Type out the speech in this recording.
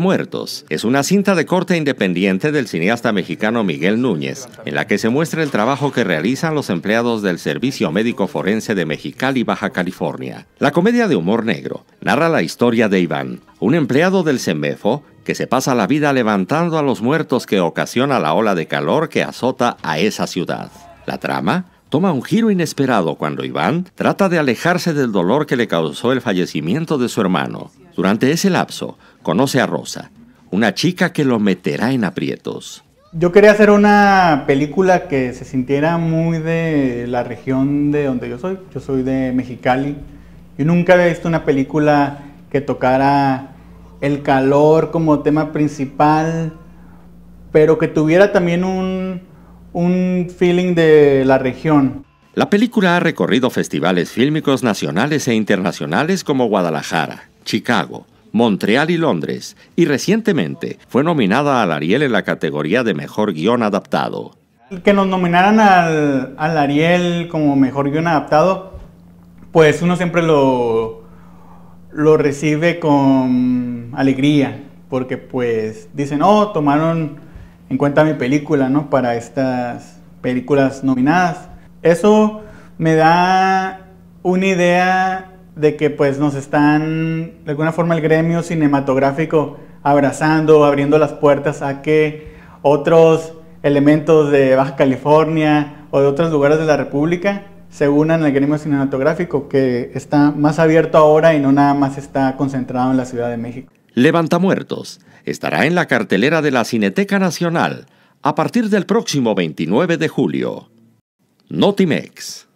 muertos. es una cinta de corte independiente del cineasta mexicano Miguel Núñez, en la que se muestra el trabajo que realizan los empleados del Servicio Médico Forense de Mexicali, Baja California. La comedia de humor negro narra la historia de Iván, un empleado del CEMEFO que se pasa la vida levantando a los muertos que ocasiona la ola de calor que azota a esa ciudad. La trama toma un giro inesperado cuando Iván trata de alejarse del dolor que le causó el fallecimiento de su hermano. Durante ese lapso, conoce a Rosa, una chica que lo meterá en aprietos. Yo quería hacer una película que se sintiera muy de la región de donde yo soy. Yo soy de Mexicali. Yo nunca había visto una película que tocara el calor como tema principal, pero que tuviera también un, un feeling de la región. La película ha recorrido festivales fílmicos nacionales e internacionales como Guadalajara, Chicago, Montreal y Londres, y recientemente fue nominada al Ariel en la categoría de Mejor Guión Adaptado. Que nos nominaran al, Ariel como Mejor Guión Adaptado, pues uno siempre lo, lo recibe con alegría, porque pues dicen, oh, tomaron en cuenta mi película, ¿no? Para estas películas nominadas. Eso me da una idea de que pues nos están, de alguna forma, el gremio cinematográfico abrazando, abriendo las puertas a que otros elementos de Baja California o de otros lugares de la República se unan al gremio cinematográfico que está más abierto ahora y no nada más está concentrado en la Ciudad de México. muertos estará en la cartelera de la Cineteca Nacional a partir del próximo 29 de julio. Notimex.